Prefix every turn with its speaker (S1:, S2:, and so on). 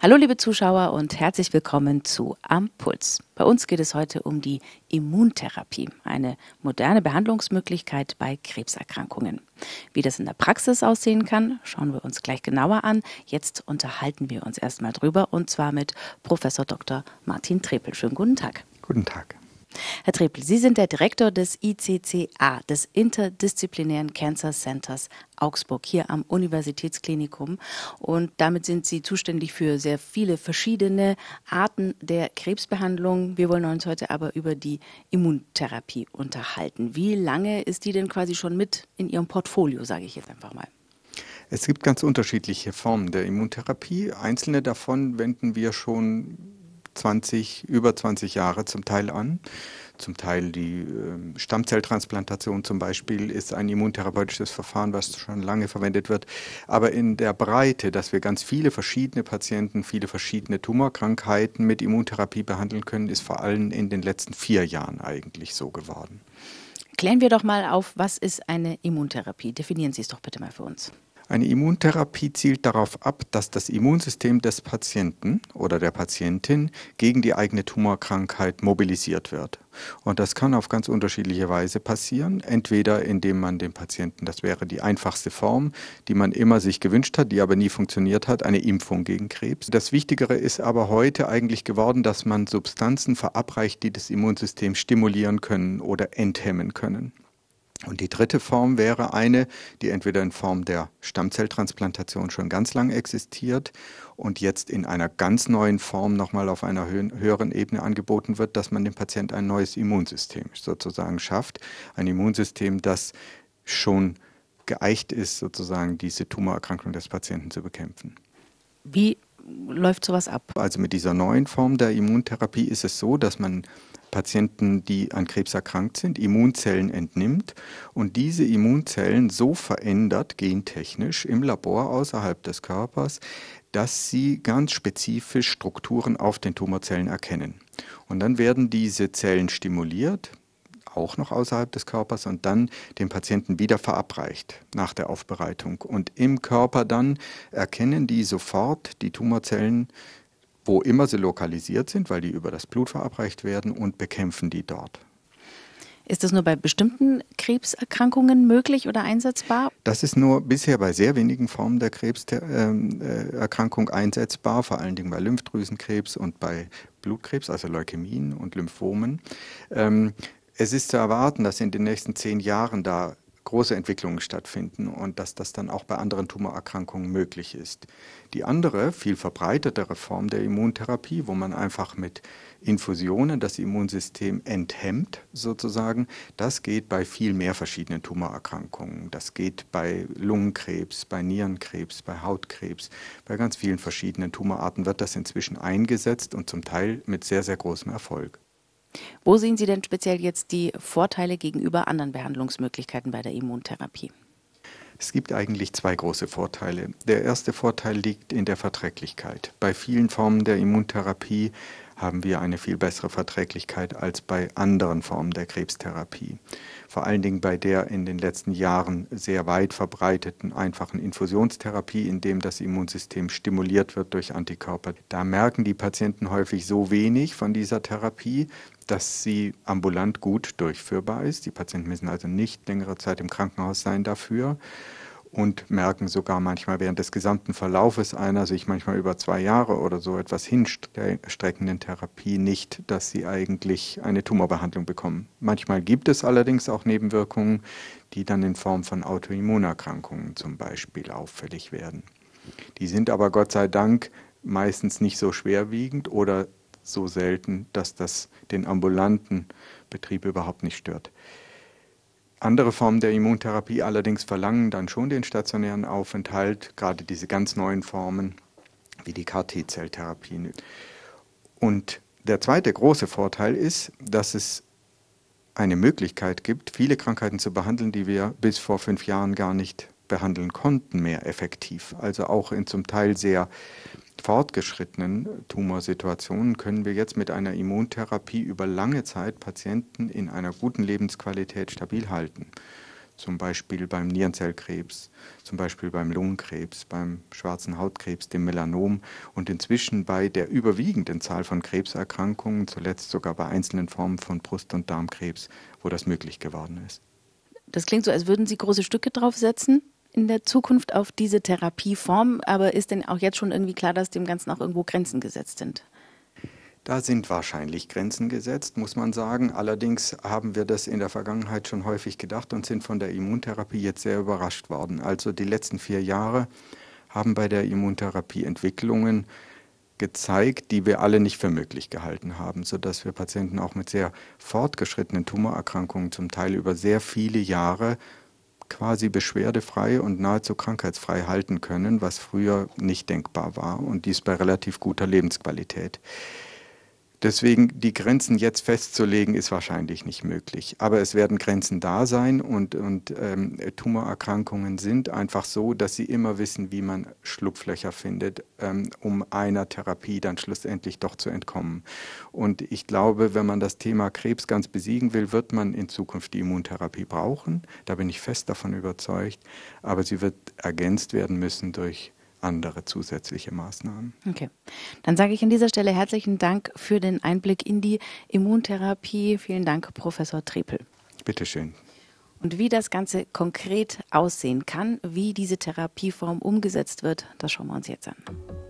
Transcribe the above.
S1: Hallo liebe Zuschauer und herzlich willkommen zu Ampuls. Bei uns geht es heute um die Immuntherapie, eine moderne Behandlungsmöglichkeit bei Krebserkrankungen. Wie das in der Praxis aussehen kann, schauen wir uns gleich genauer an. Jetzt unterhalten wir uns erstmal drüber und zwar mit Professor Dr. Martin Trepel. Schönen guten Tag. Guten Tag. Herr Trepel, Sie sind der Direktor des ICCA, des Interdisziplinären Cancer Centers Augsburg, hier am Universitätsklinikum. Und damit sind Sie zuständig für sehr viele verschiedene Arten der Krebsbehandlung. Wir wollen uns heute aber über die Immuntherapie unterhalten. Wie lange ist die denn quasi schon mit in Ihrem Portfolio, sage ich jetzt einfach mal?
S2: Es gibt ganz unterschiedliche Formen der Immuntherapie. Einzelne davon wenden wir schon 20, über 20 Jahre zum Teil an. Zum Teil die ähm, Stammzelltransplantation zum Beispiel ist ein immuntherapeutisches Verfahren, was schon lange verwendet wird. Aber in der Breite, dass wir ganz viele verschiedene Patienten, viele verschiedene Tumorkrankheiten mit Immuntherapie behandeln können, ist vor allem in den letzten vier Jahren eigentlich so geworden.
S1: Klären wir doch mal auf, was ist eine Immuntherapie? Definieren Sie es doch bitte mal für uns.
S2: Eine Immuntherapie zielt darauf ab, dass das Immunsystem des Patienten oder der Patientin gegen die eigene Tumorkrankheit mobilisiert wird. Und das kann auf ganz unterschiedliche Weise passieren. Entweder indem man den Patienten, das wäre die einfachste Form, die man immer sich gewünscht hat, die aber nie funktioniert hat, eine Impfung gegen Krebs. Das Wichtigere ist aber heute eigentlich geworden, dass man Substanzen verabreicht, die das Immunsystem stimulieren können oder enthemmen können. Und die dritte Form wäre eine, die entweder in Form der Stammzelltransplantation schon ganz lang existiert und jetzt in einer ganz neuen Form nochmal auf einer höheren Ebene angeboten wird, dass man dem Patient ein neues Immunsystem sozusagen schafft. Ein Immunsystem, das schon geeicht ist, sozusagen diese Tumorerkrankung des Patienten zu bekämpfen. Wie läuft sowas ab? Also mit dieser neuen Form der Immuntherapie ist es so, dass man Patienten, die an Krebs erkrankt sind, Immunzellen entnimmt und diese Immunzellen so verändert gentechnisch im Labor außerhalb des Körpers, dass sie ganz spezifisch Strukturen auf den Tumorzellen erkennen. Und dann werden diese Zellen stimuliert, auch noch außerhalb des Körpers und dann dem Patienten wieder verabreicht nach der Aufbereitung. Und im Körper dann erkennen die sofort die Tumorzellen wo immer sie lokalisiert sind, weil die über das Blut verabreicht werden und bekämpfen die dort. Ist das nur bei bestimmten
S1: Krebserkrankungen möglich oder einsetzbar?
S2: Das ist nur bisher bei sehr wenigen Formen der Krebserkrankung ähm, äh, einsetzbar, vor allen Dingen bei Lymphdrüsenkrebs und bei Blutkrebs, also Leukämien und Lymphomen. Ähm, es ist zu erwarten, dass in den nächsten zehn Jahren da große Entwicklungen stattfinden und dass das dann auch bei anderen Tumorerkrankungen möglich ist. Die andere, viel verbreitetere Form der Immuntherapie, wo man einfach mit Infusionen das Immunsystem enthemmt, sozusagen, das geht bei viel mehr verschiedenen Tumorerkrankungen. Das geht bei Lungenkrebs, bei Nierenkrebs, bei Hautkrebs, bei ganz vielen verschiedenen Tumorarten wird das inzwischen eingesetzt und zum Teil mit sehr, sehr großem Erfolg.
S1: Wo sehen Sie denn speziell jetzt die Vorteile gegenüber anderen Behandlungsmöglichkeiten bei der Immuntherapie?
S2: Es gibt eigentlich zwei große Vorteile. Der erste Vorteil liegt in der Verträglichkeit. Bei vielen Formen der Immuntherapie haben wir eine viel bessere Verträglichkeit als bei anderen Formen der Krebstherapie. Vor allen Dingen bei der in den letzten Jahren sehr weit verbreiteten einfachen Infusionstherapie, in dem das Immunsystem stimuliert wird durch Antikörper. Da merken die Patienten häufig so wenig von dieser Therapie, dass sie ambulant gut durchführbar ist. Die Patienten müssen also nicht längere Zeit im Krankenhaus sein dafür und merken sogar manchmal während des gesamten Verlaufes einer sich manchmal über zwei Jahre oder so etwas hinstreckenden Therapie nicht, dass sie eigentlich eine Tumorbehandlung bekommen. Manchmal gibt es allerdings auch Nebenwirkungen, die dann in Form von Autoimmunerkrankungen zum Beispiel auffällig werden. Die sind aber Gott sei Dank meistens nicht so schwerwiegend oder so selten, dass das den ambulanten Betrieb überhaupt nicht stört. Andere Formen der Immuntherapie allerdings verlangen dann schon den stationären Aufenthalt, gerade diese ganz neuen Formen wie die KT-Zelltherapien. Und der zweite große Vorteil ist, dass es eine Möglichkeit gibt, viele Krankheiten zu behandeln, die wir bis vor fünf Jahren gar nicht behandeln konnten, mehr effektiv. Also auch in zum Teil sehr fortgeschrittenen Tumorsituationen können wir jetzt mit einer Immuntherapie über lange Zeit Patienten in einer guten Lebensqualität stabil halten. Zum Beispiel beim Nierenzellkrebs, zum Beispiel beim Lungenkrebs, beim schwarzen Hautkrebs, dem Melanom und inzwischen bei der überwiegenden Zahl von Krebserkrankungen, zuletzt sogar bei einzelnen Formen von Brust- und Darmkrebs, wo das möglich geworden ist.
S1: Das klingt so, als würden Sie große Stücke draufsetzen in der Zukunft auf diese Therapieform, aber ist denn auch jetzt schon irgendwie klar, dass dem
S2: Ganzen auch irgendwo Grenzen gesetzt sind? Da sind wahrscheinlich Grenzen gesetzt, muss man sagen. Allerdings haben wir das in der Vergangenheit schon häufig gedacht und sind von der Immuntherapie jetzt sehr überrascht worden. Also die letzten vier Jahre haben bei der Immuntherapie Entwicklungen gezeigt, die wir alle nicht für möglich gehalten haben, sodass wir Patienten auch mit sehr fortgeschrittenen Tumorerkrankungen zum Teil über sehr viele Jahre quasi beschwerdefrei und nahezu krankheitsfrei halten können, was früher nicht denkbar war und dies bei relativ guter Lebensqualität. Deswegen die Grenzen jetzt festzulegen, ist wahrscheinlich nicht möglich. Aber es werden Grenzen da sein und, und ähm, Tumorerkrankungen sind einfach so, dass sie immer wissen, wie man Schlupflöcher findet, ähm, um einer Therapie dann schlussendlich doch zu entkommen. Und ich glaube, wenn man das Thema Krebs ganz besiegen will, wird man in Zukunft die Immuntherapie brauchen. Da bin ich fest davon überzeugt. Aber sie wird ergänzt werden müssen durch andere zusätzliche Maßnahmen. Okay. Dann
S1: sage ich an dieser Stelle herzlichen Dank für den Einblick in die Immuntherapie. Vielen Dank, Professor Trepel. Bitteschön. Und wie das Ganze konkret aussehen kann, wie diese Therapieform umgesetzt wird, das schauen wir uns jetzt an.